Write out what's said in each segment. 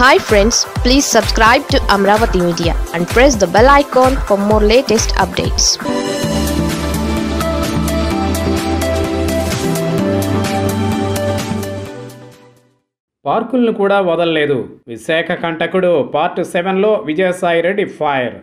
hi friends please subscribe to Amaravati media and press the bell icon for more latest updates పార్కులను కూడా వదలలేదు విశాఖ కంటకుడు part సెవెన్లో Vijayasai Reddy fire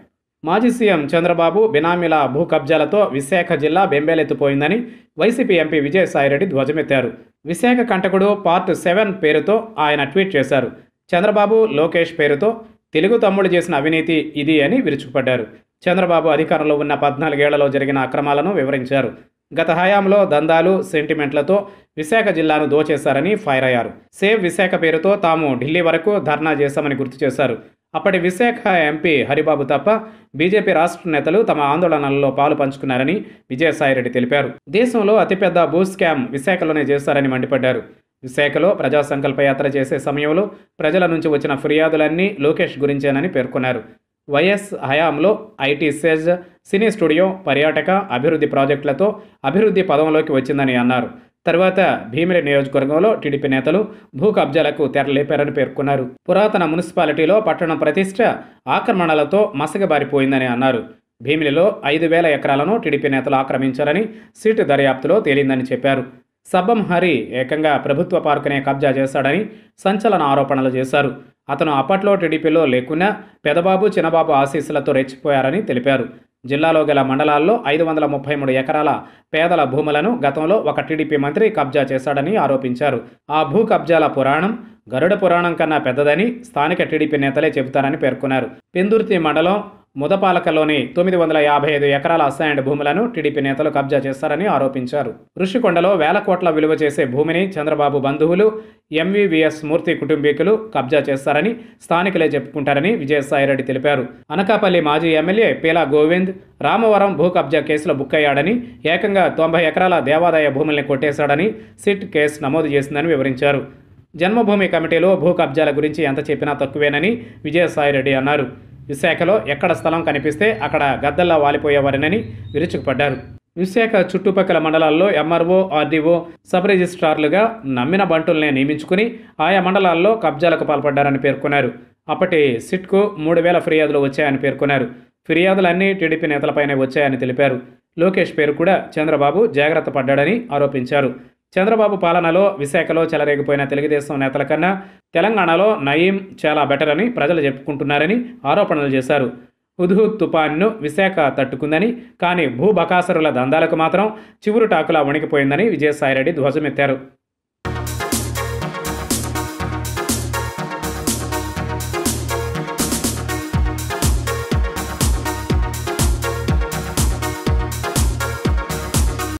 మాజీ సీఎం చంద్రబాబు బినామీల భూ కబ్జాలతో విశాఖ జిల్లా బెంబేలెత్తిపోయిందని వైసీపీ ఎంపీ విజయసాయిరెడ్డి ధ్వజమెత్తారు విశాఖ కంటకుడు పార్ట్ సెవెన్ పేరుతో ఆయన ట్వీట్ చేశారు చంద్రబాబు లోకేష్ పేరుతో తెలుగు తమ్ముడు చేసిన అవినీతి ఇది అని విరుచుకుపడ్డారు చంద్రబాబు అధికారంలో ఉన్న పద్నాలుగేళ్లలో జరిగిన అక్రమాలను వివరించారు గత హయాంలో దందాలు సెంటిమెంట్లతో విశాఖ జిల్లాను దోచేశారని ఫైర్ అయ్యారు సేవ్ విశాఖ పేరుతో తాము ఢిల్లీ వరకు ధర్నా చేశామని గుర్తు చేశారు అప్పటి విశాఖ ఎంపీ హరిబాబు తప్ప బీజేపీ రాష్ట్ర నేతలు తమ ఆందోళనలలో పాలు పంచుకున్నారని విజయసాయిరెడ్డి తెలిపారు దేశంలో అతిపెద్ద భూ స్కామ్ విశాఖలోనే చేశారని మండిపడ్డారు విశాఖలో ప్రజా సంకల్ప యాత్ర చేసే సమయంలో ప్రజల నుంచి వచ్చిన ఫిర్యాదులన్నీ లోకేష్ గురించేనని పేర్కొన్నారు వైఎస్ హయాంలో ఐటీ సేజ్ సినీ స్టూడియో పర్యాటక అభివృద్ధి ప్రాజెక్టులతో అభివృద్ధి పదంలోకి వచ్చిందని అన్నారు తర్వాత భీమిలి నియోజకవర్గంలో టీడీపీ నేతలు భూ కబ్జాలకు తెరలేపారని పేర్కొన్నారు పురాతన మున్సిపాలిటీలో పట్టణం ప్రతిష్ట ఆక్రమణలతో మసగబారిపోయిందని అన్నారు భీమిలిలో ఐదు వేల ఎకరాలను టీడీపీ నేతలు ఆక్రమించారని సీటు దర్యాప్తులో తేలిందని చెప్పారు సబ్బం హరి ఏకంగా ప్రభుత్వ పార్కునే కబ్జా చేశాడని సంచలన ఆరోపణలు చేశారు అతను అప్పట్లో టీడీపీలో లేకున్నా పెదబాబు చిన్నబాబు ఆశీస్సులతో రెచ్చిపోయారని తెలిపారు జిల్లాలో గల మండలాల్లో ఐదు వందల ముప్పై మూడు ఎకరాల పేదల భూములను గతంలో ఒక టీడీపీ మంత్రి కబ్జా చేశాడని ఆరోపించారు ఆ భూ కబ్జాల పురాణం గరుడ పురాణం కన్నా పెద్దదని స్థానిక టీడీపీ నేతలే చెబుతారని పేర్కొన్నారు పెందుర్తి మండలం ముదపాలకలోని తొమ్మిది వందల యాభై ఐదు ఎకరాల అసైన్డ్ భూములను టీడీపీ నేతలు కబ్జా చేస్తారని ఆరోపించారు ఋషికొండలో వేల కోట్ల విలువ చేసే భూమిని చంద్రబాబు బంధువులు ఎంవీవీఎస్ మూర్తి కుటుంబీకులు కబ్జా చేస్తారని స్థానికులే చెప్పుకుంటారని విజయసాయిరెడ్డి తెలిపారు అనకాపల్లి మాజీ ఎమ్మెల్యే పీలా గోవింద్ రామవరం భూ కబ్జా కేసులో బుక్ అయ్యాడని ఏకంగా తొంభై ఎకరాల దేవాదాయ భూముల్ని కొట్టేశాడని సిట్ కేసు నమోదు చేసిందని వివరించారు జన్మభూమి కమిటీలో భూ కబ్జాల గురించి ఎంత చెప్పినా తక్కువేనని విజయసాయిరెడ్డి అన్నారు విశాఖలో ఎక్కడ స్థలం కనిపిస్తే అక్కడ గద్దల్లా వాలిపోయేవారినని విరుచుకుపడ్డారు విశాఖ చుట్టుపక్కల మండలాల్లో ఎంఆర్ఓ ఆర్డీఓ సబ్ రిజిస్ట్రార్లుగా నమ్మిన బంటుల్నే నియమించుకుని ఆయా మండలాల్లో కబ్జాలకు పాల్పడ్డారని పేర్కొన్నారు అప్పటి సిట్కు మూడు వేల ఫిర్యాదులు వచ్చాయని పేర్కొన్నారు ఫిర్యాదులన్నీ టీడీపీ నేతలపైనే వచ్చాయని తెలిపారు లోకేష్ పేరు కూడా చంద్రబాబు జాగ్రత్త పడ్డాడని ఆరోపించారు చంద్రబాబు పాలనలో విశాఖలో చెలరేగిపోయిన తెలుగుదేశం నేతల కన్నా తెలంగాణలో నయీం చాలా బెటర్ అని ప్రజలు చెప్పుకుంటున్నారని ఆరోపణలు చేశారు హుద్హుద్ తుపాన్ను విశాఖ తట్టుకుందని కానీ భూబకాసరుల దందాలకు మాత్రం చివురు టాకులా వణికిపోయిందని విజయసాయిరెడ్డి ధ్వజమెత్తారు